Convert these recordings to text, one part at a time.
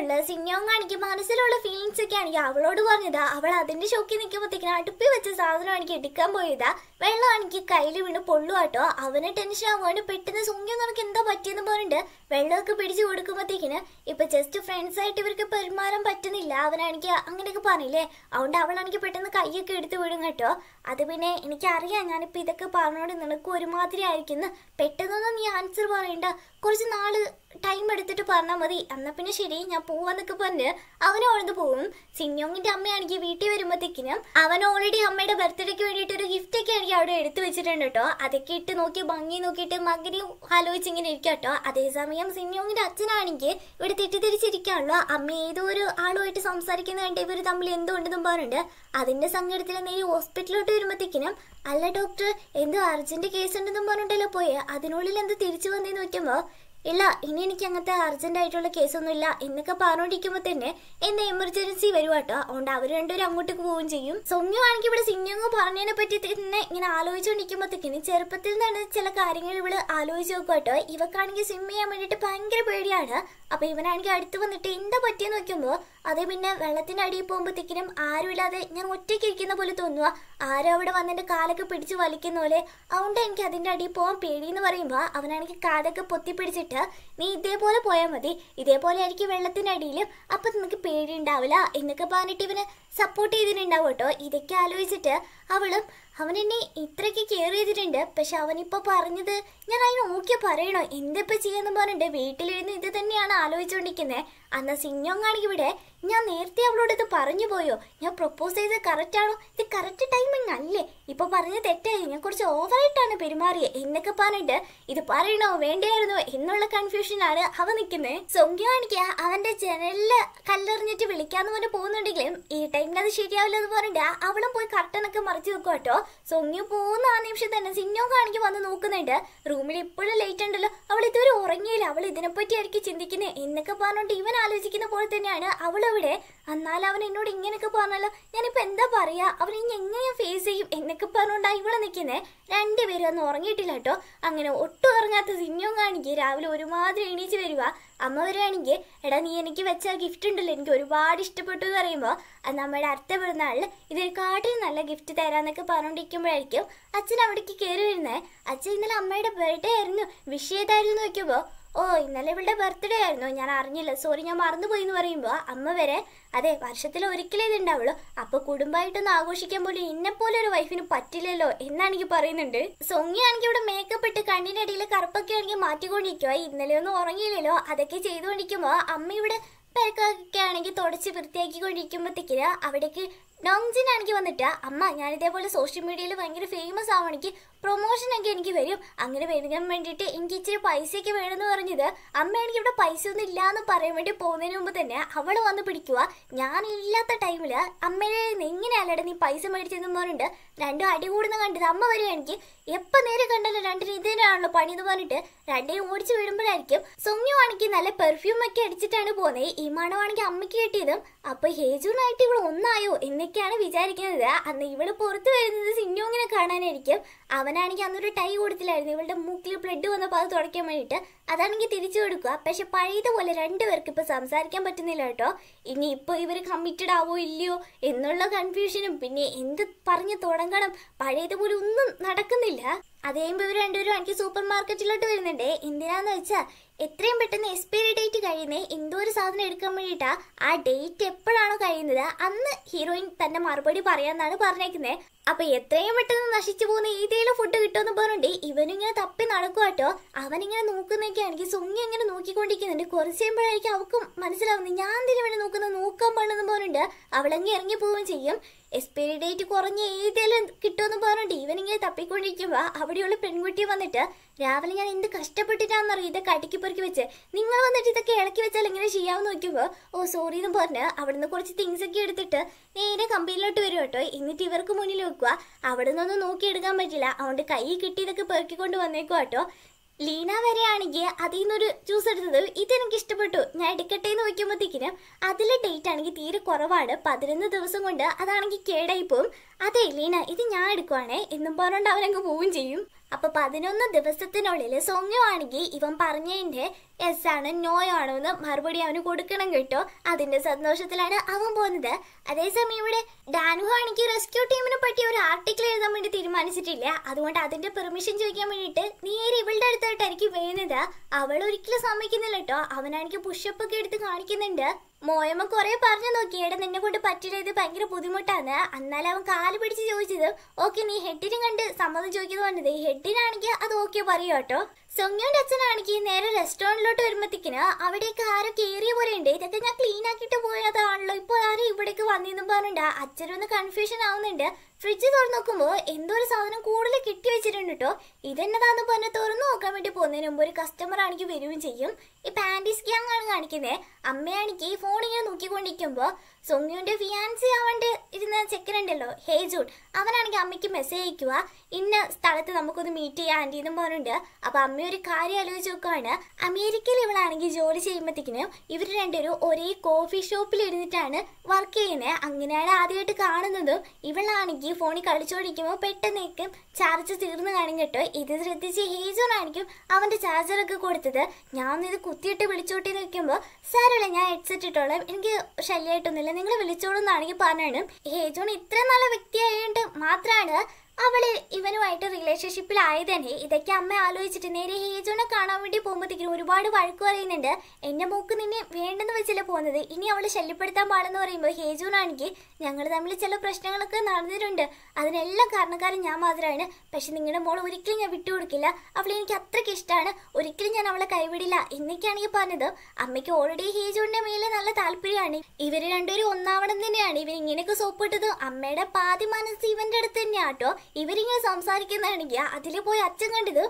ഉള്ളത് സിനിമയും കാണിക്കും മനസ്സിലുള്ള ഫീലിങ്സ് ഒക്കെ ആണെങ്കിൽ അവളോട് പറഞ്ഞതാ അവൾ അതിന്റെ ഷോക്കിൽ നിൽക്കുമ്പോഴത്തേക്കിനും അടുപ്പി വെച്ച സാധനം എനിക്ക് എടുക്കാൻ പോയതാ വെള്ളം എനിക്ക് കയ്യിൽ വീണ് പൊള്ളുവാട്ടോ അവന് ടെൻഷൻ ആവാണ്ട് പെട്ടെന്ന് സുങ്ങിയും നമുക്ക് എന്താ പറ്റിയെന്ന് പറഞ്ഞിട്ട് വെള്ളമൊക്കെ പിടിച്ചു കൊടുക്കുമ്പോഴത്തേക്കിന് ഇപ്പൊ ജസ്റ്റ് ഫ്രണ്ട്സ് ആയിട്ട് ഇവർക്ക് പെരുമാറാൻ പറ്റുന്നില്ല അവനാണെങ്കിൽ അങ്ങനെയൊക്കെ പറഞ്ഞില്ലേ അതുകൊണ്ട് അവളാണെങ്കിൽ പെട്ടെന്ന് കൈയൊക്കെ എടുത്ത് വിടും കേട്ടോ അത് പിന്നെ എനിക്കറിയാം ഞാനിപ്പോ ഇതൊക്കെ പറഞ്ഞോണ്ട് നിനക്ക് ഒരുമാതിരി ആയിരിക്കുന്നു പെട്ടെന്നൊന്നും നീ ആൻസർ പറയണ്ട കുറച്ച് നാൾ ടൈം എടുത്തിട്ട് പറഞ്ഞാൽ മതി എന്നാൽ പിന്നെ ശരി ഞാൻ പോവാന്നൊക്കെ പറഞ്ഞ് അവനോടന്ന് പോവും സിന്യോങ്ങിന്റെ അമ്മയാണെങ്കിൽ വീട്ടിൽ വരുമ്പോഴത്തേക്കിനും അവൻ ഓൾറെഡി അമ്മയുടെ ബർത്ത്ഡേക്ക് വേണ്ടിയിട്ട് ഒരു ഗിഫ്റ്റ് ഒക്കെ ആണെങ്കിൽ അവിടെ എടുത്തു വെച്ചിട്ടുണ്ട് കേട്ടോ അതൊക്കെ ഇട്ട് നോക്കി ഭംഗി നോക്കിയിട്ട് മകരി ആലോചിച്ച് ഇങ്ങനെ ഇരിക്കുക കേട്ടോ അതേസമയം സിന്യോങ്ങിന്റെ അച്ഛനാണെങ്കിൽ ഇവിടെ തെറ്റിദ്ധരിച്ചിരിക്കാണല്ലോ അമ്മ ഏതോ ഒരു ആളുമായിട്ട് സംസാരിക്കുന്ന കണ്ട് ഇവർ തമ്മിൽ എന്തുണ്ടെന്നും പറഞ്ഞിട്ട് അതിന്റെ സങ്കടത്തിൽ നേരി ഹോസ്പിറ്റലിലോട്ട് വരുമ്പോഴത്തേക്കിനും അല്ല ഡോക്ടർ എന്തോ അർജന്റ് കേസ് ഉണ്ടെന്നും പറഞ്ഞിട്ടല്ലോ പോയി അതിനുള്ളിൽ എന്ത് തിരിച്ചു വന്നേന്ന് നോക്കുമ്പോൾ ഇല്ല ഇനി എനിക്ക് അങ്ങനത്തെ അർജന്റ് ആയിട്ടുള്ള കേസൊന്നും ഇല്ല എന്നൊക്കെ പറഞ്ഞോണ്ടിരിക്കുമ്പോ തന്നെ എന്നെ എമർജൻസി വരുവാട്ടോ അതുകൊണ്ട് അവർ രണ്ടുപേരും അങ്ങോട്ടേക്ക് പോവുകയും ചെയ്യും സൗമ്യ ആണെങ്കിൽ ഇവിടെ സിംഗിങ് പറഞ്ഞതിനെ പറ്റി തന്നെ ഇങ്ങനെ ആലോചിച്ചുകൊണ്ടിരിക്കുമ്പോഴത്തേക്കിന് ചെറുപ്പത്തിൽ നിന്നാണ് ചില കാര്യങ്ങൾ ഇവള് ആലോചിച്ച് നോക്കുവാട്ടോ ഇവക്കാണെങ്കിൽ സ്വിം ചെയ്യാൻ വേണ്ടിയിട്ട് ഭയങ്കര പേടിയാണ് അപ്പൊ ഇവനാണെങ്കിൽ അടുത്ത് വന്നിട്ട് എന്താ പറ്റിയെന്ന് നോക്കുമ്പോ അത് പിന്നെ വെള്ളത്തിന്റെ അടിയിൽ പോകുമ്പോഴത്തേക്കിനും ആരുമില്ലാതെ ഞാൻ ഒറ്റയ്ക്ക് ഇരിക്കുന്ന പോലെ തോന്നുക ആരും അവിടെ വന്നിട്ട് കാലൊക്കെ പിടിച്ച് വലിക്കുന്ന പോലെ അതുകൊണ്ട് എനിക്ക് അതിന്റെ അടിയിൽ പോകാൻ എന്ന് പറയുമ്പോൾ അവനാണെങ്കിൽ കാലൊക്കെ പൊത്തി പിടിച്ചിട്ട് എന്നിട്ട് നീ ഇതേപോലെ പോയാൽ മതി ഇതേപോലെ ആയിരിക്കും വെള്ളത്തിനടിയിലും അപ്പം നിനക്ക് പേടി ഉണ്ടാവില്ല എന്നൊക്കെ പറഞ്ഞിട്ട് ഇവനെ സപ്പോർട്ട് ചെയ്തിട്ടുണ്ടാവും കേട്ടോ ഇതൊക്കെ ആലോചിച്ചിട്ട് അവളും അവൻ എന്നെ ഇത്രയ്ക്ക് കെയർ ചെയ്തിട്ടുണ്ട് പക്ഷെ അവനിപ്പോൾ പറഞ്ഞത് ഞാൻ അതിന് ഓക്കെ പറയണോ എന്തിപ്പോൾ ചെയ്യാന്ന് പറഞ്ഞിട്ട് വീട്ടിലിരുന്ന് ഇത് തന്നെയാണ് ആലോചിച്ചുകൊണ്ടിരിക്കുന്നത് അന്ന് സിഞ്ഞോങ്ങാണെങ്കിൽ ഇവിടെ ഞാൻ നേരത്തെ അവളോട് ഇത് പറഞ്ഞു പോയോ ഞാൻ പ്രൊപ്പോസ് ചെയ്ത് കറക്റ്റ് ആണോ ഇത് കറക്റ്റ് ടൈമിംഗ് അല്ലേ ഇപ്പൊ പറഞ്ഞ തെറ്റായി ഞാൻ കുറച്ച് ഓവറായിട്ടാണ് പെരുമാറിയത് എന്നൊക്കെ പറഞ്ഞിട്ട് ഇത് പറയണോ വേണ്ടായിരുന്നോ എന്നുള്ള കൺഫ്യൂഷനാണ് അവ നിൽക്കുന്നത് സൊങ്കിയാണെങ്കിൽ അവന്റെ ജനലില് കല്ലെറിഞ്ഞിട്ട് വിളിക്കാന്ന് പറഞ്ഞു പോകുന്നുണ്ടെങ്കിലും ഈ ടൈമിൽ അത് ശരിയാവില്ല എന്ന് പറഞ്ഞിട്ട് അവളും പോയി കർട്ടനൊക്കെ മറിച്ച് നോക്കും കേട്ടോ സൊങ്ങിയു പോകുന്ന ആ നിമിഷം തന്നെ സിഞ്ഞോ കാണിക്ക് വന്ന് നോക്കുന്നുണ്ട് റൂമിൽ ഇപ്പോഴും ലേറ്റ് ഉണ്ടല്ലോ അവൾ ഇതുവരെ ഉറങ്ങിയില്ല അവൾ ഇതിനെപ്പറ്റി ആയിരിക്കും ചിന്തിക്കുന്നത് എന്നൊക്കെ പറഞ്ഞുകൊണ്ട് ഇവൻ ആലോചിക്കുന്ന പോലെ തന്നെയാണ് അവളവിടെ എന്നാൽ അവൻ എന്നോട് ഇങ്ങനെയൊക്കെ പറഞ്ഞല്ലോ ഞാനിപ്പോൾ എന്താ പറയുക അവൻ ഇനി എങ്ങനെ ഫേസ് ചെയ്യും എന്നൊക്കെ പറഞ്ഞുകൊണ്ടാണ് ഇവിടെ നിൽക്കുന്നത് രണ്ടുപേരും അന്ന് ഉറങ്ങിയിട്ടില്ല കേട്ടോ അങ്ങനെ ഒട്ടും ഉറങ്ങാത്ത സിനിമയും കാണിക്കുക രാവിലെ ഒരുമാതിരി എണീച്ച് വരിക അമ്മ വരികയാണെങ്കിൽ എടാ നീ എനിക്ക് വെച്ച ഗിഫ്റ്റ് ഉണ്ടല്ലോ എനിക്ക് ഒരുപാട് ഇഷ്ടപ്പെട്ടു എന്ന് പറയുമ്പോൾ അത് നമ്മുടെ അടുത്ത പിറന്നാളിൽ ഇതിനെക്കാട്ടിൽ നല്ല ഗിഫ്റ്റ് തരാമെന്നൊക്കെ പറഞ്ഞുകൊണ്ടിരിക്കുമ്പോഴായിരിക്കും അച്ഛൻ അവിടേക്ക് കയറി വരുന്നത് അച്ഛൻ ഇന്നലെ അമ്മയുടെ ബർത്ത്ഡേ ആയിരുന്നു വിഷ് ചെയ്തായിരുന്നു നോക്കുമ്പോൾ ഓ ഇന്നലെ ഇവളുടെ ബർത്ത്ഡേ ആയിരുന്നു ഞാൻ അറിഞ്ഞില്ല സോറി ഞാൻ മറന്നുപോയി എന്ന് പറയുമ്പോൾ അമ്മ വരെ അതെ വർഷത്തിൽ ഒരിക്കലേ ഇതുണ്ടാവുള്ളൂ അപ്പോൾ കുടുംബമായിട്ടൊന്നും ആഘോഷിക്കാൻ പോലും പോലെ ഒരു വൈഫിന് പറ്റില്ലല്ലോ എന്നാണെങ്കിൽ പറയുന്നുണ്ട് ആണെങ്കിൽ ഇവിടെ മേക്കപ്പ് ഇട്ട് കണ്ണിന്റെ ഇടയിൽ കറുപ്പൊക്കെ ആണെങ്കിൽ മാറ്റിക്കൊണ്ടിരിക്കുക ഇന്നലെ ഒന്നും ഉറങ്ങിയില്ലല്ലോ അതൊക്കെ ചെയ്തുകൊണ്ടിരിക്കുമ്പോ അമ്മ ഇവിടെ പേർക്കൊക്കെ ആണെങ്കിൽ തുടച്ച് കൊണ്ടിരിക്കുമ്പോഴത്തേക്കില്ല അവിടേക്ക് നോങ്ജിൻ എനിക്ക് വന്നിട്ട് അമ്മ ഞാൻ ഇതേപോലെ സോഷ്യൽ മീഡിയയിൽ ഭയങ്കര ഫേമസ് ആവണം പ്രൊമോഷൻ ഒക്കെ എനിക്ക് വരും അങ്ങനെ വരുന്നതിന് വേണ്ടിയിട്ട് എനിക്ക് ഇച്ചിരി പൈസയൊക്കെ വേണമെന്ന് പറഞ്ഞത് അമ്മ എനിക്ക് ഇവിടെ പൈസ ഒന്നും ഇല്ലാന്ന് എന്ന് പറയാൻ വേണ്ടി പോകുന്നതിന് മുമ്പ് തന്നെ അവൾ വന്ന് പിടിക്കുക ഞാൻ ഇല്ലാത്ത ടൈമിൽ അമ്മയുടെ എങ്ങനെയല്ലട നീ പൈസ മേടിച്ചെന്ന് പറഞ്ഞിട്ട് രണ്ടും അടി കൂടുന്ന കണ്ടത് അമ്മ വരിക എനിക്ക് എപ്പോൾ നേരെ കണ്ടല്ലോ രണ്ടിനും ഇതിനാണല്ലോ പണി എന്ന് പറഞ്ഞിട്ട് രണ്ടിനും ഓടിച്ച് വീഴുമ്പോഴായിരിക്കും സൊമ്യു ആണെങ്കിൽ നല്ല പെർഫ്യൂം ഒക്കെ അടിച്ചിട്ടാണ് പോകുന്നത് ഈ മണമാണെങ്കിൽ അമ്മയ്ക്ക് കിട്ടിയതും അപ്പോൾ ഹേജുവിനായിട്ട് ഇവിടെ ഒന്നായോ എന്ന് എന്നൊക്കെയാണ് വിചാരിക്കുന്നത് അന്ന് ഇവള് പുറത്തു വരുന്നത് സിന്നോങ്ങിനെ കാണാനായിരിക്കും അവനാണെങ്കിൽ അന്നൊരു ടൈ കൊടുത്തില്ലായിരുന്നു ഇവളുടെ മൂക്കിൽ ബ്ലഡ് വന്നപ്പോൾ അത് തുടയ്ക്കാൻ വേണ്ടിയിട്ട് അതാണെങ്കിൽ തിരിച്ചു കൊടുക്കുക പക്ഷെ പഴയതുപോലെ രണ്ടുപേർക്ക് ഇപ്പോൾ സംസാരിക്കാൻ പറ്റുന്നില്ല കേട്ടോ ഇനി ഇപ്പോൾ ഇവർ കമ്മിറ്റഡ് ആവോ ഇല്ലയോ എന്നുള്ള കൺഫ്യൂഷനും പിന്നെ എന്ത് പറഞ്ഞു തുടങ്ങണം പഴയതുപോലെ ഒന്നും നടക്കുന്നില്ല അത് ഇവർ രണ്ടുപേരും എനിക്ക് സൂപ്പർ മാർക്കറ്റിലോട്ട് വരുന്നുണ്ട് എന്തിനാന്ന് വെച്ചാൽ എത്രയും പെട്ടെന്ന് എക്സ്പയറി ഡേറ്റ് കഴിയുന്നേ എന്തോ ഒരു സാധനം എടുക്കാൻ വേണ്ടിയിട്ടാ ആ ഡേറ്റ് എപ്പോഴാണോ കഴിയുന്നത് അന്ന് ഹീറോയിൻ തന്റെ മറുപടി പറയാന്നാണ് പറഞ്ഞേക്കുന്നത് അപ്പൊ എത്രയും പെട്ടെന്ന് നശിച്ചു പോകുന്ന ഏതെങ്കിലും ഫുഡ് കിട്ടുമെന്ന് പറഞ്ഞിട്ട് ഇവനിങ്ങനെ തപ്പി നടക്കുവാട്ടോ അവനിങ്ങനെ എനിക്ക് സുങ്ങി ഇങ്ങനെ നോക്കിക്കൊണ്ടിരിക്കുന്നുണ്ട് കുറച്ച് കഴിയുമ്പോഴായിരിക്കും അവക്കും മനസ്സിലാവുന്നത് ഞാൻ തിരിവിടെ നോക്കുന്നത് നോക്കാൻ പാടുന്നു പറഞ്ഞിട്ട് അവളങ്ങി ഇറങ്ങി പോവുകയും ചെയ്യും എക്സ്പയറി ഡേറ്റ് കുറഞ്ഞ ഏതെങ്കിലും കിട്ടുമെന്ന് പറഞ്ഞിട്ട് ഇവനിങ്ങനെ തപ്പിക്കൊണ്ടിരിക്കുമ്പോൾ അവിടെയുള്ള പെൺകുട്ടി വന്നിട്ട് രാവിലെ ഞാൻ എന്ത് കഷ്ടപ്പെട്ടിട്ടാണെന്നറിയാം ഇതൊക്കെ കടിക്ക് പെറുക്കി വെച്ച് നിങ്ങൾ വന്നിട്ട് ഇതൊക്കെ ഇളക്കി വെച്ചാൽ ഇങ്ങനെ ചെയ്യാമെന്ന് നോക്കുമ്പോൾ ഓ സോറി എന്ന് പറഞ്ഞ് നിന്ന് കുറച്ച് തിങ്സ് ഒക്കെ എടുത്തിട്ട് നേരെ കമ്പനിയിലോട്ട് വരും കേട്ടോ എന്നിട്ട് ഇവർക്ക് മുന്നിൽ വെക്കുക അവിടെ നിന്നൊന്നും നോക്കിയെടുക്കാൻ പറ്റില്ല അതുകൊണ്ട് കൈ ഇതൊക്കെ പെറുക്കിക്കൊണ്ട് വന്നേക്കുക കേട്ടോ ലീന വരെയാണെങ്കിൽ അതിൽ നിന്നൊരു ജ്യൂസ് എടുത്തത് ഇതെനിക്ക് ഇഷ്ടപ്പെട്ടു ഞാൻ എടുക്കട്ടെ എന്ന് നോക്കുമ്പോഴത്തേക്കിനും അതിലെ ഡേറ്റ് ആണെങ്കിൽ തീരെ കുറവാണ് പതിനൊന്ന് ദിവസം കൊണ്ട് അതാണെങ്കിൽ കേടായി പോവും അതെ ലീന ഇത് ഞാൻ എടുക്കുവാണേ എന്നും പറഞ്ഞുകൊണ്ട് അവനങ്ങ് പോവുകയും ചെയ്യും അപ്പൊ പതിനൊന്ന് ദിവസത്തിനുള്ളിൽ സൊങ്ങോ ആണെങ്കിൽ ഇവൻ പറഞ്ഞതിന്റെ എസ് ആണ് നോയോ ആണോ എന്ന് മറുപടി അവന് കൊടുക്കണം കേട്ടോ അതിന്റെ സന്തോഷത്തിലാണ് അവൻ പോകുന്നത് അതേസമയം ഇവിടെ ഡാനുഹ ആണെങ്കിൽ റെസ്ക്യൂ ടീമിനെ പറ്റി ഒരു ആർട്ടിക്കിൾ എഴുതാൻ വേണ്ടി തീരുമാനിച്ചിട്ടില്ല അതുകൊണ്ട് അതിന്റെ പെർമിഷൻ ചോദിക്കാൻ വേണ്ടിയിട്ട് നേരെ ഇവളുടെ അടുത്തായിട്ടായിരിക്കും വീഴുന്നത് അവൾ ഒരിക്കലും സമ്മതിക്കുന്നില്ല കേട്ടോ അവനാണെങ്കിൽ പുഷപ്പ് ഒക്കെ എടുത്ത് കാണിക്കുന്നുണ്ട് മോയമ്മ കുറെ പറഞ്ഞു നോക്കി എടാ നിന്നെ കൊണ്ട് പറ്റില്ല ഇത് ഭയങ്കര ബുദ്ധിമുട്ടാണ് അന്നാലും അവൻ കാല് പിടിച്ച് ചോദിച്ചത് ഓക്കെ നീ ഹെഡിനും കണ്ട് സമ്മതം ചോദിക്കുന്നത് കൊണ്ടത് ഈ ഹെഡിനാണെങ്കിൽ അത് ഓക്കെ പറയൂ കേട്ടോ സൊങ്ങിയുടെ അച്ഛനാണെങ്കിൽ നേരെ റെസ്റ്റോറൻറ്റിലോട്ട് വരുമ്പോഴത്തേക്കിന് അവിടേക്ക് ആരോ കയറിയ പോലെ ഉണ്ട് ഇതൊക്കെ ഞാൻ ക്ലീൻ ആക്കിയിട്ട് പോയതാണല്ലോ ഇപ്പൊ ഇവിടേക്ക് വന്നിന്ന് പറഞ്ഞിട്ട് അച്ഛനൊന്ന് കൺഫ്യൂഷൻ ആവുന്നുണ്ട് ഫ്രിഡ്ജ് തുറന്നു നോക്കുമ്പോൾ എന്തോ ഒരു സാധനം കൂടുതൽ കിട്ടി വെച്ചിട്ടുണ്ട് കേട്ടോ ഇതെന്നതാന്ന് പറഞ്ഞ് തുറന്നു നോക്കാൻ വേണ്ടി പോകുന്നതിന് മുമ്പ് ഒരു കസ്റ്റമർ ആണെങ്കിൽ വരികയും ചെയ്യും ഈ പാൻറ്റീസ് ഗ്യാങ് ആണ് കാണിക്കുന്നത് അമ്മയാണെങ്കിൽ ഫോൺ ഇങ്ങനെ നോക്കിക്കൊണ്ടിരിക്കുമ്പോൾ സോങ്യുവിന്റെ ഫിയാൻസി ആവാണ്ട് ഇരുന്ന ചെക്കനുണ്ടല്ലോ ഹേ ജൂൺ അവനാണെങ്കിൽ അമ്മയ്ക്ക് മെസ്സേജ് അയക്കുക ഇന്ന സ്ഥലത്ത് നമുക്കൊന്ന് മീറ്റ് ചെയ്യാൻ ആൻറ്റി എന്നും പറഞ്ഞിട്ടുണ്ട് അപ്പോൾ അമ്മ ഒരു കാര്യം ആലോചിച്ച് നോക്കുവാണ് അമേരിക്കയിൽ ഇവളാണെങ്കിൽ ജോലി ചെയ്യുമ്പോഴത്തേക്കിനും ഇവർ രണ്ടുപേരും ഒരേ കോഫി ഷോപ്പിൽ ഇരുന്നിട്ടാണ് വർക്ക് ചെയ്യുന്നത് അങ്ങനെയാണ് ആദ്യമായിട്ട് കാണുന്നതും ഇവളാണെങ്കിൽ ഫോണിൽ കളിച്ചുകൊണ്ടിരിക്കുമ്പോൾ പെട്ടെന്നേക്കും ചാർജ് തീർന്നു കാണും കേട്ടോ ഇത് ശ്രദ്ധിച്ച് ഹേജോൺ ആണെങ്കിലും അവൻ്റെ ചാർജറൊക്കെ കൊടുത്തത് ഞാൻ ഇത് കുത്തിയിട്ട് വിളിച്ചോട്ടി നിൽക്കുമ്പോൾ സാരമില്ല ഞാൻ ഹെഡ്സെറ്റ് ഇട്ടോളാം എനിക്ക് ശല്യമായിട്ടൊന്നുമില്ല നിങ്ങൾ വിളിച്ചോളൂ എന്നാണെങ്കിൽ പറഞ്ഞാണ് ഹേജോൺ ഇത്ര നല്ല വ്യക്തിയായതുകൊണ്ട് മാത്രമാണ് അവള് ഇവനുമായിട്ട് റിലേഷൻഷിപ്പിലായത് തന്നെ ഇതൊക്കെ അമ്മ ആലോചിച്ചിട്ട് നേരെ ഹേജോനെ കാണാൻ വേണ്ടി പോകുമ്പോഴത്തേക്കും ഒരുപാട് വഴക്ക് പറയുന്നുണ്ട് എൻ്റെ മൂക്ക് നിന്നെ വേണ്ടെന്ന് വെച്ചല്ല പോകുന്നത് ഇനി അവളെ ശല്യപ്പെടുത്താൻ പാടെന്ന് പറയുമ്പോൾ ഹേജോനാണെങ്കിൽ ഞങ്ങൾ തമ്മിൽ ചില പ്രശ്നങ്ങളൊക്കെ നടന്നിട്ടുണ്ട് അതിനെല്ലാം കാരണക്കാരൻ ഞാൻ മാത്രമാണ് പക്ഷെ നിങ്ങളുടെ മോൾ ഒരിക്കലും ഞാൻ വിട്ടുകൊടുക്കില്ല അവളെ എനിക്ക് അത്രയ്ക്ക് ഇഷ്ടമാണ് ഒരിക്കലും ഞാൻ അവളെ കൈവിടില്ല എന്നൊക്കെയാണെങ്കിൽ പറഞ്ഞത് അമ്മയ്ക്ക് ഓൾറെഡി ഹേജോന്റെ മേലെ നല്ല താല്പര്യമാണ് ഇവർ രണ്ടുപേരും ഒന്നാവണം തന്നെയാണ് ഇവർ ഇങ്ങനെയൊക്കെ സോപ്പിട്ടത് അമ്മയുടെ പാതി മനസ്സ് ഇവന്റെ അടുത്ത് തന്നെയാട്ടോ ഇവരിങ്ങനെ സംസാരിക്കുന്നതാണെങ്കിൽ അതിൽ പോയി അച്ഛൻ കണ്ടത്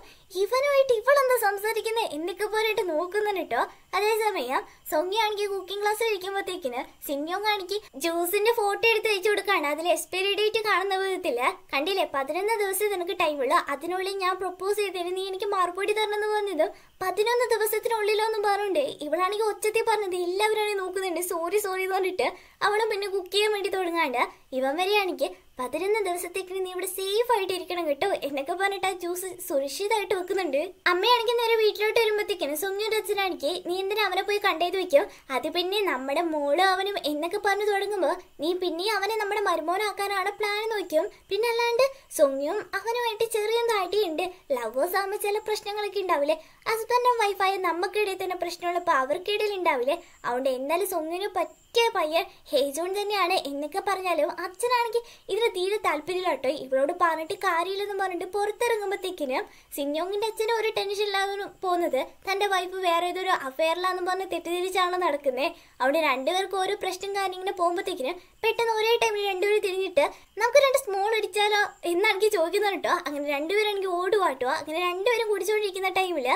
ഇവനുമായിട്ട് ഇവളെന്താ സംസാരിക്കുന്നത് എന്നൊക്കെ പോലായിട്ട് നോക്കുന്നുണ്ട് കേട്ടോ അതേസമയം സൊങ്ങിയാണെങ്കിൽ കുക്കിംഗ് ക്ലാസ് കഴിക്കുമ്പോഴത്തേക്കിന് സിമ്യോങ് ആണെങ്കിൽ ജ്യൂസിന്റെ ഫോട്ടോ എടുത്ത് വെച്ച് കൊടുക്കുകയാണ് അതിൽ എക്സ്പയറി ഡേറ്റ് കാണുന്ന വിധത്തിൽ കണ്ടില്ലേ പതിനൊന്ന് ദിവസം നിനക്ക് ഉള്ളു അതിനുള്ളിൽ ഞാൻ പ്രപ്പോസ് ചെയ്തതിന് നീ എനിക്ക് മറുപടി തരണമെന്ന് പറഞ്ഞത് പതിനൊന്ന് ദിവസത്തിനുള്ളിലോ എന്ന് ഇവളാണെങ്കിൽ ഒച്ചത്തിൽ പറഞ്ഞത് എല്ലാവരും നോക്കുന്നുണ്ട് സോറി സോറി എന്ന് പറഞ്ഞിട്ട് അവളും പിന്നെ കുക്ക് ചെയ്യാൻ വേണ്ടി തുടങ്ങാണ്ട് ഇവൻ വരെയാണെങ്കിൽ പതിനൊന്ന് ദിവസത്തേക്ക് നീ ഇവിടെ സേഫ് ആയിട്ട് ഇരിക്കണം കേട്ടോ എന്നൊക്കെ പറഞ്ഞിട്ട് ആ ജ്യൂസ് സുരക്ഷിതമായിട്ട് വെക്കുന്നുണ്ട് അമ്മയാണെങ്കിൽ നേരെ വീട്ടിലോട്ട് വരുമ്പോഴത്തേക്കാണ് സുമിയുടെ അച്ഛനാണെങ്കിൽ നീ എന്തിനാ അവനെ പോയി കണ്ടെയ്ത് വെക്കോ അത് പിന്നെ നമ്മുടെ മോള് അവനും എന്നൊക്കെ പറഞ്ഞു തുടങ്ങുമ്പോൾ നീ പിന്നെ അവനെ നമ്മുടെ മരുമോനാക്കാനാണ് പ്ലാൻ നോക്കും പിന്നെ അല്ലാണ്ട് സുമിയും അവനുമായിട്ട് ചെറിയ താട്ടിയുണ്ട് ലവേഴ്സ് ആകുമ്പോൾ ചില പ്രശ്നങ്ങളൊക്കെ ഉണ്ടാവില്ലേ ഹസ്ബൻഡും വൈഫായ നമുക്കിടയിൽ തന്നെ പ്രശ്നമുള്ളപ്പോൾ അവർക്കിടയിൽ ഉണ്ടാവില്ലേ അതുകൊണ്ട് എന്നാലും സ്വന്നിന് പറ്റിയ പയ്യൻ ഹേജോൺ തന്നെയാണ് എന്നൊക്കെ പറഞ്ഞാലും അച്ഛനാണെങ്കിൽ ഇതിന് തീരെ താല്പര്യമില്ല കേട്ടോ ഇവളോട് പറഞ്ഞിട്ട് കാര്യമില്ലെന്ന് പറഞ്ഞിട്ട് പുറത്തിറങ്ങുമ്പോഴത്തേക്കിന് സിന്യോങ്ങിൻ്റെ അച്ഛന് ഒരു ടെൻഷൻ ഇല്ലാതെ പോകുന്നത് തൻ്റെ വൈഫ് വേറെ ഏതൊരു അഫെയറിലാന്ന് പറഞ്ഞ് തെറ്റിദ്ധരിച്ചാണോ നടക്കുന്നത് അവിടെ രണ്ടുപേർക്കും ഓരോ പ്രശ്നം കാര്യങ്ങളും പോകുമ്പോഴത്തേക്കിനും പെട്ടെന്ന് ഒരേ ടൈമിൽ രണ്ടുപേരും തിരിഞ്ഞിട്ട് നമുക്ക് രണ്ട് സ്മോൾ അടിച്ചാലോ എന്നാണെങ്കിൽ ചോദിക്കുന്നുണ്ടോ ചോദിക്കുന്നത് അങ്ങനെ രണ്ടുപേരാണെങ്കിൽ ഓടുവാട്ടോ അങ്ങനെ രണ്ടുപേരും കുടിച്ചുകൊണ്ടിരിക്കുന്ന ടൈമിൽ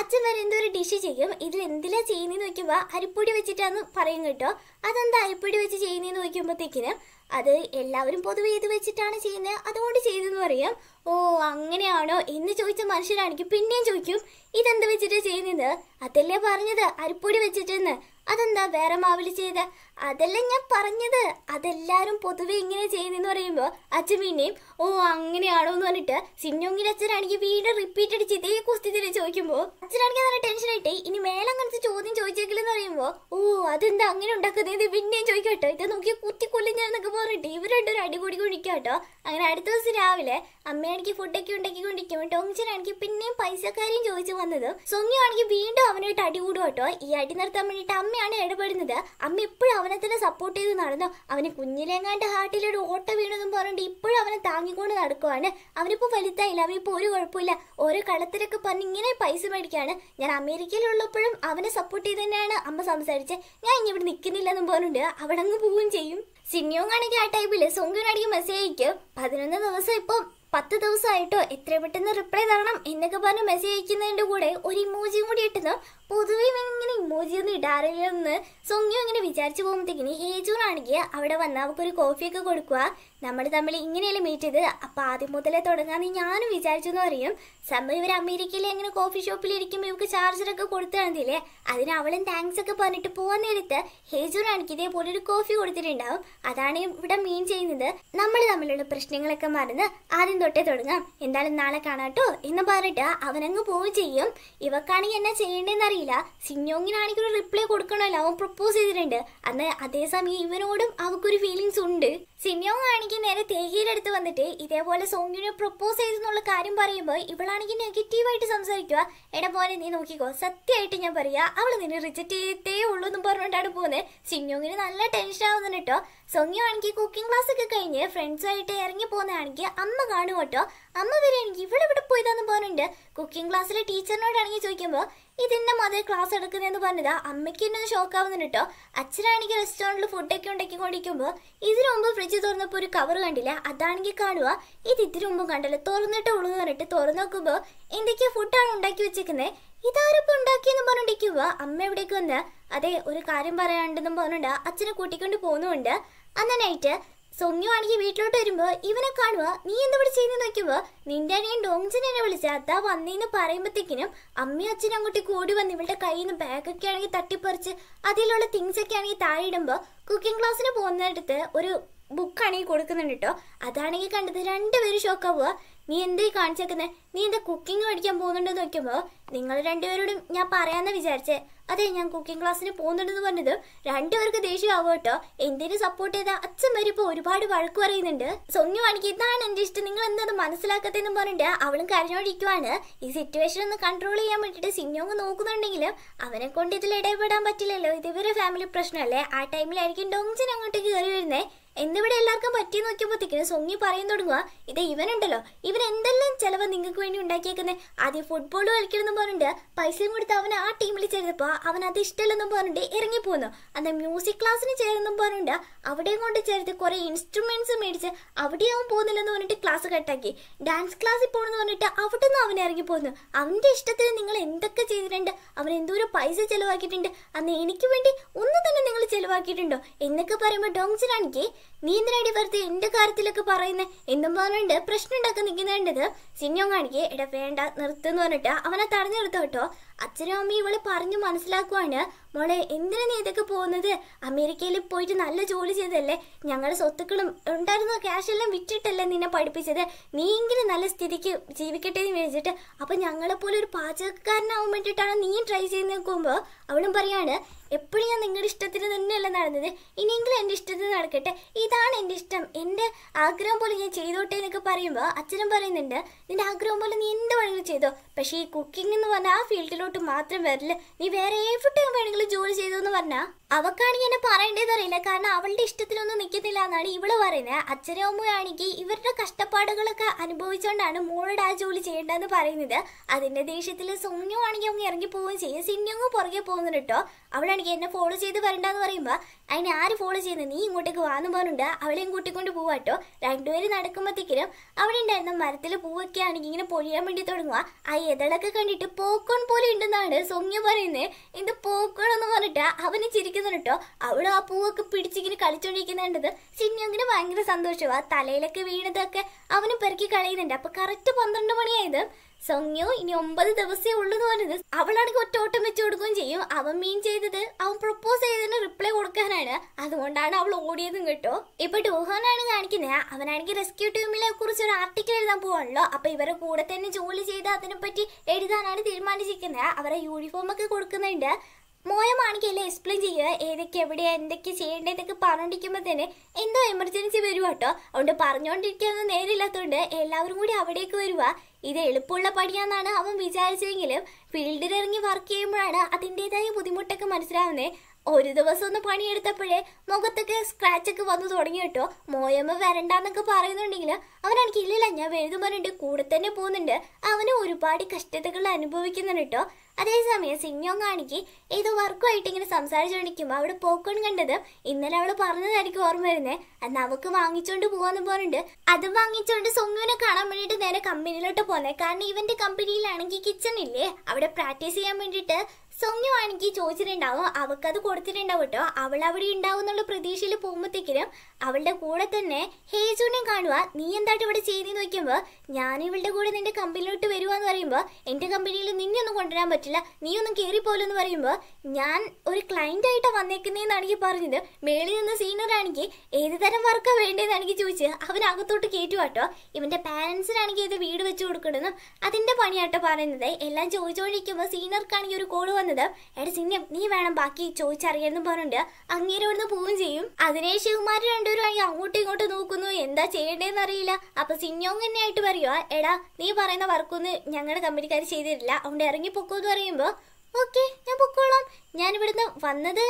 അച്ഛൻ വരെ എന്തോ ഒരു ഡിഷ് ചെയ്യും ഇതിൽ എന്തിലാ ചെയ്യുന്നതെന്ന് നോക്കുമ്പോൾ അരിപ്പൊടി വെച്ചിട്ടാന്ന് പറയും കേട്ടോ അതെന്താ അരിപ്പൊടി വെച്ച് ചെയ്യുന്നതെന്ന് നോക്കുമ്പോഴത്തേക്കിന് അത് എല്ലാവരും പൊതുവെ ഇത് വെച്ചിട്ടാണ് ചെയ്യുന്നത് അതുകൊണ്ട് ചെയ്തെന്ന് പറയും ഓ അങ്ങനെയാണോ എന്ന് ചോദിച്ച മനുഷ്യരാണെങ്കിൽ പിന്നെയും ചോദിക്കും ഇതെന്ത് വെച്ചിട്ടാണ് ചെയ്യുന്നത് അതല്ലേ പറഞ്ഞത് അരിപ്പൊടി വെച്ചിട്ടെന്ന് അതെന്താ വേറെ മാവില് ചെയ്ത് അതല്ല ഞാൻ പറഞ്ഞത് അതെല്ലാരും പൊതുവെ ഇങ്ങനെ ചെയ്തെന്ന് പറയുമ്പോ അച്ഛൻ പിന്നെയും ഓ അങ്ങനെയാണോന്ന് പറഞ്ഞിട്ട് സിന്നോങ്ങിൽ അച്ഛനാണെങ്കിൽ വീണ്ടും റിപ്പീറ്റ് അടിച്ച് ഇതേ കുസ്തി ചോദിക്കുമ്പോ ചോദിക്കുമ്പോൾ അച്ഛനാണെങ്കിൽ നല്ല ടെൻഷൻ ആയിട്ട് ഇനി മേലെ അങ്ങനത്തെ ചോദ്യം ചോദിച്ചേക്കില്ലെന്ന് പറയുമ്പോ ഓ അതെന്താ അങ്ങനെ ഉണ്ടാക്കുന്നത് പിന്നെയും ചോദിക്കട്ടോ ഇത് നോക്കി കുത്തിക്കൊല്ലി ഞാൻ എന്നൊക്കെ പറഞ്ഞിട്ട് ഇവർ രണ്ടൊരു അടികൂടി കുടിക്കാട്ടോ അങ്ങനെ അടുത്ത ദിവസം രാവിലെ അമ്മയാണെങ്കിൽ ഫുഡൊക്കെ ഉണ്ടാക്കിക്കൊണ്ടിരിക്കുമ്പോൾ ടോങ്ചനാണെങ്കിൽ പിന്നെയും പൈസക്കാരെയും ചോദിച്ചു വന്നത് സൊങ്ങിയാണെങ്കിൽ വീണ്ടും അവനായിട്ട് അടികൂടും കേട്ടോ ഈ അടി നിർത്താൻ വേണ്ടിയിട്ട് അമ്മ അമ്മയാണ് ഇടപെടുന്നത് അമ്മ ഇപ്പോഴും അവനെ തന്നെ സപ്പോർട്ട് ചെയ്ത് നടന്നു അവന് കുഞ്ഞിലെങ്ങാണ്ട് ഹാർട്ടിലൊരു ഓട്ട വീണെന്നും പറഞ്ഞിട്ട് ഇപ്പോഴും അവനെ താങ്ങിക്കൊണ്ട് നടക്കുവാണ് അവനിപ്പോൾ വലുതായില്ല അവനിപ്പോൾ ഒരു കുഴപ്പമില്ല ഓരോ കളത്തിലൊക്കെ പറഞ്ഞ് ഇങ്ങനെ പൈസ മേടിക്കുകയാണ് ഞാൻ അമേരിക്കയിലുള്ളപ്പോഴും അവനെ സപ്പോർട്ട് ചെയ്ത് തന്നെയാണ് അമ്മ സംസാരിച്ച് ഞാൻ ഇനി ഇവിടെ നിൽക്കുന്നില്ലെന്നും പറഞ്ഞിട്ട് അവിടെ അങ്ങ് പോവുകയും ചെയ്യും സിന്യോങ് ആ ടൈപ്പിൽ സൊങ്കുനാണെങ്കിൽ മെസ്സേജ് അയക്കും പതിനൊന്ന് ദിവസം ഇപ്പം പത്ത് ദിവസമായിട്ടോ എത്ര പെട്ടെന്ന് റിപ്ലൈ തരണം എന്നൊക്കെ പറഞ്ഞ് മെസ്സേജ് അയക്കുന്നതിൻ്റെ കൂടെ ഒരു ഇമോജിയും കൂടി ഇട്ടുന്നു പൊതുവേ ഇങ്ങനെ ഇമോജി ഒന്നും ഇടാറില്ലെന്ന് സൊങ്ങിയും ഇങ്ങനെ വിചാരിച്ചു പോകുമ്പോഴത്തേക്കിനി ഏജൂൺ ആണെങ്കിൽ അവിടെ വന്ന് അവർക്കൊരു കോഫിയൊക്കെ കൊടുക്കുക നമ്മൾ തമ്മിൽ ഇങ്ങനെയല്ലേ മീറ്റ് ചെയ്ത് അപ്പം ആദ്യം മുതലേ തുടങ്ങാമെന്ന് ഞാനും വിചാരിച്ചു എന്ന് പറയും സംഭവം ഇവർ അമേരിക്കയിലെ ഇങ്ങനെ കോഫി ഷോപ്പിൽ ഇരിക്കുമ്പോൾ ഇവർക്ക് ചാർജറൊക്കെ കൊടുത്തതാണെന്നില്ലേ അതിന് അവളും താങ്ക്സ് ഒക്കെ പറഞ്ഞിട്ട് പോകാൻ നേരത്ത് ഹേജൂർ ആണെങ്കിൽ ഇതേപോലെ ഒരു കോഫി കൊടുത്തിട്ടുണ്ടാവും അതാണ് ഇവിടെ മീൻ ചെയ്യുന്നത് നമ്മൾ തമ്മിലുള്ള പ്രശ്നങ്ങളൊക്കെ മറന്ന് ആദ്യം തൊട്ടേ തുടങ്ങാം എന്തായാലും നാളെ കാണാട്ടോ എന്ന് പറഞ്ഞിട്ട് അവനങ്ങ് പോവുകയും ചെയ്യും ഇവക്കാണെങ്കിൽ എന്നെ ചെയ്യേണ്ടതെന്ന് അറിയില്ല സിഞ്ഞോങ്ങിനാണെങ്കിൽ ഒരു റിപ്ലൈ കൊടുക്കണമല്ലോ അവൻ പ്രപ്പോസ് ചെയ്തിട്ടുണ്ട് അന്ന് അതേസമയം ഇവനോടും അവക്കൊരു ഫീലിങ്സ് ഉണ്ട് സിനിയോങ് ആണെങ്കിൽ നേരെ തേഹിയിലെടുത്ത് വന്നിട്ട് ഇതേപോലെ സോങ്ങിനെ പ്രപ്പോസ് ചെയ്തെന്നുള്ള കാര്യം പറയുമ്പോൾ ഇവളാണെങ്കിൽ നെഗറ്റീവായിട്ട് സംസാരിക്കുക എടാ പോലെ നീ നോക്കിക്കോ സത്യമായിട്ട് ഞാൻ പറയാ അവൾ നിന്നെ റിജക്റ്റ് ചെയ്തേ ഉള്ളൂ എന്ന് പറഞ്ഞിട്ടാണ് പോകുന്നത് സിനിയോങ്ങിന് നല്ല ടെൻഷൻ ആവുന്നുണ്ട് കേട്ടോ സോങ്ങിയോ ആണെങ്കിൽ കുക്കിംഗ് ക്ലാസ് ഒക്കെ കഴിഞ്ഞ് ഫ്രണ്ട്സുമായിട്ട് ഇറങ്ങി പോകുന്നതാണെങ്കിൽ അമ്മ കാണും കേട്ടോ അമ്മ വരെ എനിക്ക് ഇവിടെ ഇവിടെ പോയതാന്ന് പറഞ്ഞിട്ട് കുക്കിംഗ് ക്ലാസ്സിലെ ടീച്ചറിനോടാണെങ്കിൽ ചോദിക്കുമ്പോൾ ഇതെന്നെ മതേ ക്ലാസ് എടുക്കുന്നതെന്ന് പറഞ്ഞതാ അമ്മയ്ക്ക് എന്നെ ഒന്ന് ഷോക്ക് ആവുന്നുണ്ട് കേട്ടോ അച്ഛനാണെങ്കിൽ റെസ്റ്റോറൻറ്റിൽ ഫുഡൊക്കെ കൊണ്ടിരിക്കുമ്പോൾ ഇതിനു മുമ്പ് ഫ്രിഡ്ജ് തുറന്നപ്പോൾ ഒരു കവർ കണ്ടില്ല അതാണെങ്കിൽ കാണുക ഇത് ഇതിനു മുമ്പ് കണ്ടല്ലോ തുറന്നിട്ട് ഉള്ളു കണ്ടിട്ട് തുറന്നു നോക്കുമ്പോൾ എന്തൊക്കെയാ ഫുഡാണ് ഉണ്ടാക്കി വെച്ചേക്കുന്നത് ഇതാരപ്പോൾ ഉണ്ടാക്കിയെന്ന് പറഞ്ഞിരിക്കുമ്പോൾ അമ്മ എവിടേക്ക് വന്ന് അതെ ഒരു കാര്യം പറയാനുണ്ടെന്നും പറഞ്ഞിട്ട് അച്ഛനെ കൂട്ടിക്കൊണ്ട് പോകുന്നുണ്ട് അന്ന് നൈറ്റ് സൊങ്യു ആണെങ്കിൽ വീട്ടിലോട്ട് വരുമ്പോൾ ഇവനെ കാണുക നീ എന്താ ഇവിടെ ചെയ്യുന്നത് നോക്കുമ്പോൾ നിന്റെ അനിയൻ ഡോങ്ജിനെ വിളിച്ച് അതാ വന്നേന്ന് പറയുമ്പോഴത്തേക്കിനും അമ്മയും അച്ഛനും അങ്ങോട്ടേക്ക് ഓടി വന്ന് ഇവളുടെ കയ്യിൽ നിന്ന് ബാഗൊക്കെ ആണെങ്കിൽ തട്ടിപ്പറിച്ച് അതിലുള്ള തിങ്സ് ഒക്കെ ആണെങ്കിൽ താഴെയിടുമ്പോ കുക്കിംഗ് ക്ലാസ്സിന് പോകുന്നിടത്ത് ഒരു ആണെങ്കിൽ കൊടുക്കുന്നുണ്ട് കേട്ടോ അതാണെങ്കിൽ കണ്ടത് രണ്ടുപേരും ഷോക്കാവുക നീ എന്തേ കാണിച്ചേക്കുന്നത് നീ എന്താ കുക്കിംഗ് പഠിക്കാൻ പോകുന്നുണ്ടെന്ന് നോക്കുമ്പോൾ നിങ്ങൾ രണ്ടുപേരോടും ഞാൻ പറയാമെന്ന് വിചാരിച്ചേ അതെ ഞാൻ കുക്കിംഗ് ക്ലാസ്സിന് പോകുന്നുണ്ടെന്ന് പറഞ്ഞത് രണ്ടുപേർക്ക് ദേഷ്യമാവും കേട്ടോ എന്തിനു സപ്പോർട്ട് ചെയ്താൽ അച്ഛൻ വരെ ഒരുപാട് വഴക്ക് പറയുന്നുണ്ട് സൊങ്ങി വാണിക്ക് ഇതാണ് എന്റെ ഇഷ്ടം നിങ്ങൾ എന്താ മനസ്സിലാക്കത്തെന്ന് പറഞ്ഞിട്ട് അവളും കരഞ്ഞോടിക്കുവാണ് ഈ സിറ്റുവേഷൻ ഒന്ന് കൺട്രോൾ ചെയ്യാൻ വേണ്ടിയിട്ട് സിഞ്ഞോങ് നോക്കുന്നുണ്ടെങ്കിലും അവനെ കൊണ്ട് ഇതിൽ ഇടപെടാൻ പറ്റില്ലല്ലോ ഇത് ഇവരുടെ ഫാമിലി പ്രശ്നമല്ലേ ആ ടൈമിലായിരിക്കും ഡൊങ്ജിൻ അങ്ങോട്ടേക്ക് കയറി വരുന്നത് എന്നിവിടെ എല്ലാവർക്കും പറ്റി നോക്കിയപ്പോഴത്തേക്കിനും സൊങ്ങി പറയാൻ തുടങ്ങുക ഇത് ഇവനുണ്ടല്ലോ എന്തെല്ലാം ചെലവ് നിങ്ങൾക്ക് വേണ്ടി ഉണ്ടാക്കിയേക്കുന്നത് ആദ്യം ഫുട്ബോൾ കളിക്കണമെന്ന് പറഞ്ഞിട്ട് പൈസയും കൊടുത്ത് അവൻ ആ ടീമിൽ ചേർന്നപ്പോൾ അവൻ അത് ഇഷ്ടമില്ലെന്നും പറഞ്ഞിട്ട് ഇറങ്ങിപ്പോന്നു അന്ന് മ്യൂസിക് ക്ലാസ്സിന് ചേരുന്നു പറഞ്ഞിട്ട് അവിടെയും കൊണ്ട് ചേർത്ത് കുറേ ഇൻസ്ട്രുമെന്റ്സ് മേടിച്ച് അവിടെ അവൻ പോകുന്നില്ലെന്ന് പറഞ്ഞിട്ട് ക്ലാസ് കട്ടാക്കി ഡാൻസ് ക്ലാസ്സിൽ പോകണമെന്ന് പറഞ്ഞിട്ട് അവിടെ നിന്ന് അവൻ ഇറങ്ങിപ്പോന്നു അവന്റെ ഇഷ്ടത്തിന് നിങ്ങൾ എന്തൊക്കെ ചെയ്തിട്ടുണ്ട് അവൻ എന്തോരം പൈസ ചെലവാക്കിയിട്ടുണ്ട് അന്ന് എനിക്ക് വേണ്ടി ഒന്ന് തന്നെ നിങ്ങൾ ചെലവാക്കിയിട്ടുണ്ടോ എന്നൊക്കെ പറയുമ്പോൾ ഡോങ്സിനാണെങ്കിൽ നീ വെറുതെ എന്റെ കാര്യത്തിലൊക്കെ പറയുന്നത് എന്നും പറഞ്ഞിട്ട് പ്രശ്നം ഉണ്ടാക്കാൻ നിൽക്കുന്നുണ്ടത് കാണിക്കെ ഇവിടെ വേണ്ട നിർത്തുന്നു പറഞ്ഞിട്ട് അവനെ തടഞ്ഞു നിർത്തും കേട്ടോ അച്ഛനും അമ്മയും ഇവള് പറഞ്ഞു മനസ്സിലാക്കുവാണ് മോളെ എന്തിനു നീ ഇതൊക്കെ പോകുന്നത് അമേരിക്കയിൽ പോയിട്ട് നല്ല ജോലി ചെയ്തല്ലേ ഞങ്ങളുടെ സ്വത്തുക്കളും ഉണ്ടായിരുന്ന ക്യാഷ് എല്ലാം വിറ്റിട്ടല്ലേ നിന്നെ പഠിപ്പിച്ചത് നീയെങ്കിലും നല്ല സ്ഥിതിക്ക് ജീവിക്കട്ടെ എന്ന് വിളിച്ചിട്ട് അപ്പൊ ഞങ്ങളെപ്പോലെ ഒരു പാചകക്കാരനാവാൻ വേണ്ടിയിട്ടാണ് നീ ട്രൈ ചെയ്ത് നോക്കുമ്പോ അവളും പറയാണ് എപ്പോഴും ഞാൻ നിങ്ങളുടെ ഇഷ്ടത്തിന് തന്നെയല്ല നടന്നത് ഇനിയെങ്കിലും എൻ്റെ ഇഷ്ടത്തിന് നടക്കട്ടെ ഇതാണ് എൻ്റെ ഇഷ്ടം എൻ്റെ ആഗ്രഹം പോലെ ഞാൻ ചെയ്തോട്ടെ എന്നൊക്കെ പറയുമ്പോൾ അച്ഛനും പറയുന്നുണ്ട് നിൻ്റെ ആഗ്രഹം പോലെ നീ എന്ത് വേണമെങ്കിലും ചെയ്തോ പക്ഷേ ഈ കുക്കിംഗ് എന്ന് പറഞ്ഞാൽ ആ ഫീൽഡിലോട്ട് മാത്രം വരില്ല നീ വേറെ എവിടെ വേണമെങ്കിലും ജോലി ചെയ്തോ എന്ന് പറഞ്ഞാൽ ഞാൻ എന്നെ അറിയില്ല കാരണം അവളുടെ ഇഷ്ടത്തിനൊന്നും നിൽക്കുന്നില്ല എന്നാണ് ഇവള് പറയുന്നത് അച്ഛനും അമ്മയാണെങ്കിൽ ഇവരുടെ കഷ്ടപ്പാടുകളൊക്കെ അനുഭവിച്ചുകൊണ്ടാണ് മോളോട് ആ ജോലി ചെയ്യേണ്ടതെന്ന് പറയുന്നത് അതിൻ്റെ ദേഷ്യത്തിൽ സോന്യോ ആണെങ്കിൽ അവൻ ഇറങ്ങി പോവുകയും ചെയ്യും സിന്യങ്ങ് പുറകെ പോകുന്നുണ്ട് കേട്ടോ അവൾ കല്യാണിക്ക് എന്നെ ഫോളോ ചെയ്ത് വരണ്ടെന്ന് പറയുമ്പോൾ അതിനെ ആര് ഫോളോ ചെയ്യുന്നത് നീ ഇങ്ങോട്ടേക്ക് വാന്ന് പറഞ്ഞുണ്ട് അവളെയും കൂട്ടിക്കൊണ്ട് പോവാട്ടോ രണ്ടുപേരും നടക്കുമ്പോഴത്തേക്കിനും അവിടെ ഉണ്ടായിരുന്ന മരത്തിൽ പൂവൊക്കെ ആണെങ്കിൽ ഇങ്ങനെ പൊഴിയാൻ വേണ്ടി തുടങ്ങുക ആ എതളൊക്കെ കണ്ടിട്ട് പോക്കോൺ പോലെ ഉണ്ടെന്നാണ് സൗമ്യ പറയുന്നത് എന്ത് പോക്കോൺ എന്ന് പറഞ്ഞിട്ട് അവന് ചിരിക്കുന്നു കേട്ടോ അവിടെ ആ പൂവൊക്കെ പിടിച്ചിങ്ങനെ കളിച്ചോണ്ടിരിക്കുന്നുണ്ടത് ചിന്നിയങ്ങനെ ഭയങ്കര സന്തോഷമാണ് തലയിലൊക്കെ വീണതൊക്കെ അവന് പെറുക്കി കളയുന്നുണ്ട് അപ്പൊ കറക്റ്റ് പന്ത്രണ്ട് മണിയായത് സൊങ്യോ ഇനി ഒമ്പത് ഉള്ളു എന്ന് പറഞ്ഞത് അവളാണെങ്കിൽ ഒറ്റ ഓട്ടം വെച്ച് കൊടുക്കുകയും ചെയ്യും അവൻ മീൻ ചെയ്തത് അവൻ പ്രപ്പോസ് ചെയ്തതിന് റിപ്ലൈ കൊടുക്കാനാണ് അതുകൊണ്ടാണ് അവൾ ഓടിയതും കേട്ടോ ഇപ്പൊ ഡോഹനാണ് കാണിക്കുന്നത് അവനാണെങ്കിൽ റെസ്ക്യൂ ടീമിനെ കുറിച്ച് ഒരു ആർട്ടിക്കിൾ എഴുതാൻ പോവാണല്ലോ അപ്പൊ ഇവരെ കൂടെ തന്നെ ജോലി ചെയ്ത് അതിനെപ്പറ്റി എഴുതാനാണ് തീരുമാനിച്ചിരിക്കുന്നത് അവരെ യൂണിഫോം ഒക്കെ കൊടുക്കുന്നുണ്ട് മോയമാണെങ്കിൽ എല്ലാം എക്സ്പ്ലെയിൻ ചെയ്യുക ഏതൊക്കെ എവിടെയാ എന്തൊക്കെ ചെയ്യേണ്ടതെന്നൊക്കെ പറഞ്ഞിരിക്കുമ്പോൾ തന്നെ എന്തോ എമർജൻസി വരുവാ കേട്ടോ അതുകൊണ്ട് പറഞ്ഞുകൊണ്ടിരിക്കാനൊന്നും നേരില്ലാത്തതുകൊണ്ട് എല്ലാവരും കൂടി അവിടേക്ക് വരുക ഇത് എളുപ്പമുള്ള പണിയാന്നാണ് അവൻ വിചാരിച്ചതെങ്കിലും ഫീൽഡിൽ ഇറങ്ങി വർക്ക് ചെയ്യുമ്പോഴാണ് അതിൻ്റെതായ ബുദ്ധിമുട്ടൊക്കെ മനസ്സിലാവുന്നത് ഒരു ദിവസം ഒന്ന് പണിയെടുത്തപ്പോഴേ മുഖത്തൊക്കെ സ്ക്രാച്ചൊക്കെ വന്നു തുടങ്ങി കേട്ടോ മോയമ്മ വരണ്ടെന്നൊക്കെ പറയുന്നുണ്ടെങ്കിൽ അവനാണെങ്കിൽ ഇല്ലല്ല ഞാൻ വലുതുമാരുണ്ട് കൂടെ തന്നെ പോകുന്നുണ്ട് അവന് ഒരുപാട് കഷ്ടതകൾ അനുഭവിക്കുന്നുണ്ട് കേട്ടോ അതേസമയം കാണിക്ക് ഏത് വർക്കുമായിട്ട് ഇങ്ങനെ കൊണ്ടിരിക്കുമ്പോൾ അവിടെ പോക്കോൺ കണ്ടത് ഇന്നലെ അവൾ പറഞ്ഞതായിരിക്കും ഓർമ്മ വരുന്നത് അന്ന് നമുക്ക് വാങ്ങിച്ചുകൊണ്ട് പോകാന്ന് പറഞ്ഞിട്ട് അത് വാങ്ങിച്ചുകൊണ്ട് സൊങ്ങുവിനെ കാണാൻ വേണ്ടിയിട്ട് നേരെ കമ്പനിയിലോട്ട് പോകുന്നത് കാരണം ഇവന്റെ കമ്പനിയിലാണെങ്കിൽ കിച്ചൺ ഇല്ലേ അവിടെ പ്രാക്ടീസ് ചെയ്യാൻ വേണ്ടിയിട്ട് സൊന്നു ആണെങ്കിൽ ചോദിച്ചിട്ടുണ്ടാവും അത് കൊടുത്തിട്ടുണ്ടാവും കേട്ടോ അവൾ അവിടെ ഉണ്ടാവും എന്നുള്ള പ്രതീക്ഷയിൽ പോകുമ്പോഴത്തേക്കിനും അവളുടെ കൂടെ തന്നെ ഹേജുനെ കാണുക നീ എന്താട്ട് ഇവിടെ ചെയ്തു നോക്കുമ്പോൾ ഞാൻ ഇവളുടെ കൂടെ നിന്റെ കമ്പനിയിലോട്ട് വരുക എന്ന് പറയുമ്പോൾ എൻ്റെ കമ്പനിയിൽ നിന്നെ ഒന്നും കൊണ്ടുവരാൻ പറ്റില്ല നീ ഒന്നും കയറിപ്പോലെന്ന് പറയുമ്പോൾ ഞാൻ ഒരു ക്ലയൻ്റ് ആയിട്ടാണ് വന്നേക്കുന്നതെന്നാണെങ്കിൽ പറഞ്ഞത് മേളിൽ നിന്ന് സീനിയർ ആണെങ്കിൽ ഏത് തരം വർക്കാണ് വേണ്ടതെന്നാണെങ്കിൽ ചോദിച്ച് അവൻ അകത്തോട്ട് കയറ്റുക കേട്ടോ ഇവൻ്റെ പാരൻസിനാണെങ്കിൽ ഇത് വീട് വെച്ച് കൊടുക്കണമെന്നും അതിൻ്റെ പണിയാട്ടോ പറയുന്നത് എല്ലാം ചോദിച്ചുകൊണ്ടിരിക്കുമ്പോൾ സീനിയർക്കാണെങ്കിൽ ഒരു കോള് വന്നത് എടാ ചിഹ്നം നീ വേണം ബാക്കി ചോദിച്ചറിയാമെന്ന് പറഞ്ഞിട്ട് അങ്ങേര് അവിടുന്ന് പോവുകയും ചെയ്യും അതിനെ ശിവമാർ രണ്ടുപേരും ആയി അങ്ങോട്ടും ഇങ്ങോട്ടും നോക്കുന്നു എന്താ ചെയ്യേണ്ടതെന്ന് അറിയില്ല അപ്പൊ സിഞ്ഞോങ് തന്നെ ആയിട്ട് പറയുവാ എടാ നീ പറയുന്ന വർക്കൊന്നും ഞങ്ങളുടെ കമ്പനിക്കാർ ചെയ്തിട്ടില്ല അതുകൊണ്ട് ഇറങ്ങി പൊക്കോ എന്ന് പറയുമ്പോൾ ഓക്കെ ഞാൻ പൊക്കോളാം ഞാൻ ഇവിടുന്ന് വന്നത്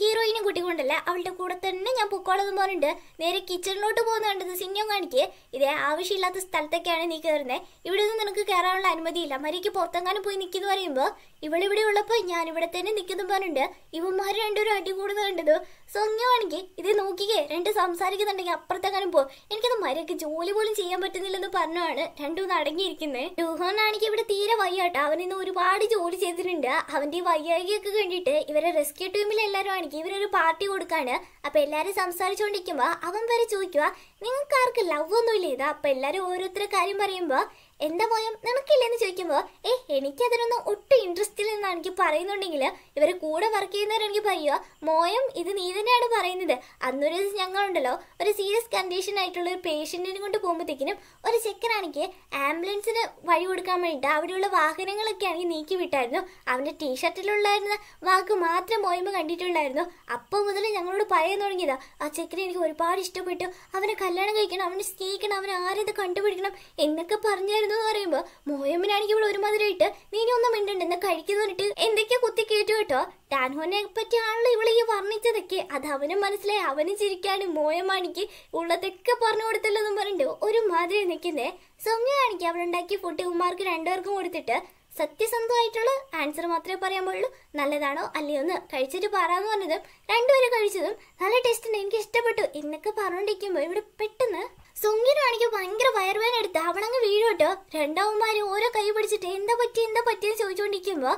ഹീറോയിനും കൂട്ടിക്കൊണ്ടല്ല അവളുടെ കൂടെ തന്നെ ഞാൻ പൊക്കോളെന്ന് പറഞ്ഞിട്ട് നേരെ കിച്ചണിലോട്ട് പോകുന്ന കണ്ടത് സിനിമ കാണിക്ക് ഇതേ ആവശ്യമില്ലാത്ത സ്ഥലത്തൊക്കെയാണ് നീ കയറുന്നത് ഇവിടെ നിന്ന് നിനക്ക് കയറാനുള്ള അനുമതിയില്ല മരിക്ക് പുറത്തെങ്ങാനും പോയി നിൽക്കുന്നു പറയുമ്പോൾ ഇവളിവിടെ ഉള്ളപ്പോൾ ഞാൻ ഇവിടെ തന്നെ നിൽക്കുന്നു പറഞ്ഞിട്ട് ഇവന്മാർ രണ്ടുപേരും അടി കൂടുന്ന കണ്ടത് സ്വന്തമാണെങ്കിൽ ഇത് നോക്കിക്കേ രണ്ട് സംസാരിക്കുന്നുണ്ടെങ്കിൽ അപ്പുറത്തെങ്ങാനും പോ എനിക്കത് മരിക്ക് ജോലി പോലും ചെയ്യാൻ പറ്റുന്നില്ലെന്ന് പറഞ്ഞാണ് രണ്ടുമൂന്ന് അടങ്ങിയിരിക്കുന്നത് ഡുഹോൻ ഇവിടെ തീരെ വയ്യാട്ടോ അവനിന്ന് ഒരുപാട് ജോലി ചെയ്തിട്ടുണ്ട് അവന്റെ വയ്യായികയൊക്കെ കണ്ടിട്ട് ഇവരെ റെസ്ക്യൂ ടീമിൽ എല്ലാവരും എനിക്ക് ഇവരൊരു പാർട്ടി കൊടുക്കാണ് അപ്പൊ എല്ലാരും സംസാരിച്ചോണ്ടിരിക്കുമ്പോ അവൻ വരെ ചോദിക്കുക നിങ്ങൾക്ക് ആർക്ക് ലവ് ഒന്നുമില്ല ഇതാ അപ്പൊ എല്ലാരും ഓരോരുത്തരെ കാര്യം പറയുമ്പോൾ എന്താ പോയം നിനക്കില്ലെന്ന് ചോദിക്കുമ്പോൾ ഏ എനിക്കതിനൊന്നും ഒട്ടും ഇൻട്രസ്റ്റ് ഇല്ലെന്നാണ് എനിക്ക് പറയുന്നുണ്ടെങ്കിൽ ഇവർ കൂടെ വർക്ക് ചെയ്യുന്നവരെനിക്ക് പറയുക മോയം ഇത് നീ തന്നെയാണ് പറയുന്നത് അന്നൊരു ദിവസം ഞങ്ങളുണ്ടല്ലോ ഒരു സീരിയസ് കണ്ടീഷൻ ആയിട്ടുള്ള ഒരു പേഷ്യൻറ്റിനെ കൊണ്ട് പോകുമ്പോഴത്തേക്കിനും ഒരു ചെക്കനാണെങ്കിൽ ആംബുലൻസിന് വഴി കൊടുക്കാൻ വേണ്ടിയിട്ട് അവിടെയുള്ള വാഹനങ്ങളൊക്കെ ആണെങ്കിൽ നീക്കി വിട്ടായിരുന്നു അവൻ്റെ ടീഷർട്ടിലുള്ളായിരുന്ന വാക്ക് മാത്രം മോയമ്പ് കണ്ടിട്ടുണ്ടായിരുന്നു അപ്പോൾ മുതൽ ഞങ്ങളോട് പറയാൻ തുടങ്ങിയതാ ആ ചെക്കനെ എനിക്ക് ഒരുപാട് ഇഷ്ടപ്പെട്ടു അവനെ കല്യാണം കഴിക്കണം അവനെ സ്നേഹിക്കണം അവനെ ഇത് കണ്ടുപിടിക്കണം എന്നൊക്കെ പറഞ്ഞായിരുന്നു എന്ന് പറയുമ്പോ മോയമ്മനാണെങ്കിൽ ഇവിടെ ഒരുമാതിരിയായിട്ട് നീ ഇനി ഒന്നും മിണ്ടണ്ടെന്ന് കഴിക്കുന്നവരിട്ട് എന്തൊക്കെയാ കുത്തി കേട്ടു കേട്ടോ ടാൻഹോനെ പറ്റിയാണല്ലോ ഇവിടെ ഈ വർണ്ണിച്ചതൊക്കെ അത് അവനും മനസ്സിലായി അവനും ചിരിക്കാനും മോയമാണിക്ക് ഉള്ളതൊക്കെ പറഞ്ഞു കൊടുത്തല്ലെന്നും പറഞ്ഞിട്ട് ഒരുമാതിരി നിൽക്കുന്നേ സൗമ്യയാണിക്ക് അവരുണ്ടാക്കിയ ഫുഡ് ഉമ്മാർക്ക് രണ്ടുപേർക്കും കൊടുത്തിട്ട് സത്യസന്ധമായിട്ടുള്ള ആൻസർ മാത്രമേ പറയാൻ പാടുള്ളൂ നല്ലതാണോ അല്ലയോ ഒന്ന് കഴിച്ചിട്ട് പറയാന്ന് പറഞ്ഞതും രണ്ടുപേരും കഴിച്ചതും നല്ല ടേസ്റ്റ് ഉണ്ട് എനിക്ക് ഇഷ്ടപ്പെട്ടു എന്നൊക്കെ പറഞ്ഞുകൊണ്ടിരിക്കുമ്പോൾ ഇവിടെ പെട്ടെന്ന് സുങ്കിനാണെങ്കിൽ ഭയങ്കര വയറുവേന എടുത്ത് അവളങ്ങ് വീഴോട്ട് രണ്ടാവുമാരും ഓരോ കൈ പിടിച്ചിട്ട് എന്താ പറ്റി എന്താ പറ്റിയെന്ന് ചോദിച്ചുകൊണ്ടിരിക്കുമ്പോ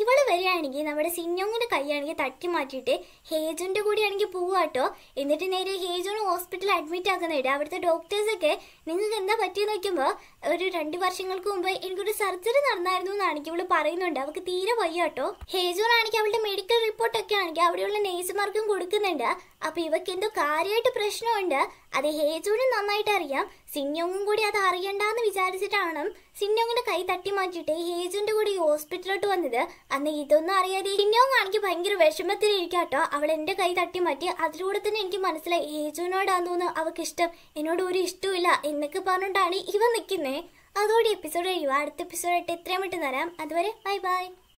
ഇവള് വരികയാണെങ്കിൽ നമ്മുടെ സിഞ്ഞോങ്ങിന്റെ കൈയാണെങ്കിൽ തട്ടി മാറ്റിയിട്ട് ഹേജുന്റെ കൂടി ആണെങ്കിൽ പോവാട്ടോ എന്നിട്ട് നേരെ ഹേജോൺ ഹോസ്പിറ്റലിൽ അഡ്മിറ്റ് ആക്കുന്നുണ്ട് അവിടുത്തെ ഡോക്ടേഴ്സൊക്കെ നിങ്ങൾക്ക് എന്താ പറ്റിയെന്ന് വെക്കുമ്പോ ഒരു രണ്ട് വർഷങ്ങൾക്ക് മുമ്പ് എനിക്കൊരു സർജറി നടന്നായിരുന്നു എന്നാണെങ്കിൽ ഇവള് പറയുന്നുണ്ട് അവൾക്ക് തീരെ വയ്യ കേട്ടോ ഹേജോർ അവളുടെ മെഡിക്കൽ റിപ്പോർട്ടൊക്കെ ആണെങ്കിൽ അവിടെയുള്ള നേഴ്സുമാർക്കും കൊടുക്കുന്നുണ്ട് അപ്പൊ ഇവക്ക് എന്തോ കാര്യമായിട്ട് പ്രശ്നമുണ്ട് അത് ഹേജോനും നന്നായിട്ട് അറിയാം സിന്യോങ്ങും കൂടി അത് അറിയണ്ടെന്ന് വിചാരിച്ചിട്ടാണ് സിന്യോങ്ങിന്റെ കൈ തട്ടി മാറ്റിയിട്ട് ഹേജുന്റെ കൂടി ഈ ഹോസ്പിറ്റലിലോട്ട് വന്നത് അന്ന് ഇതൊന്നും അറിയാതെ സിന്യോങ് ആണെങ്കിൽ ഭയങ്കര വിഷമത്തിലിരിക്കാട്ടോ അവൾ എന്റെ കൈ തട്ടി മാറ്റി അതിലൂടെ തന്നെ എനിക്ക് മനസ്സിലായി ഹേജുവിനോടാന്ന് തോന്നുന്നു അവൾക്ക് ഇഷ്ടം എന്നോട് ഒരു ഇഷ്ടമില്ല എന്നൊക്കെ പറഞ്ഞുകൊണ്ടാണ് ഇവ നിൽക്കുന്നത് അതോടെ എപ്പിസോഡ് കഴിയുക അടുത്ത എപ്പിസോഡായിട്ട് എത്രയും പെട്ടെന്ന് വരാം അതുവരെ ബൈ ബൈ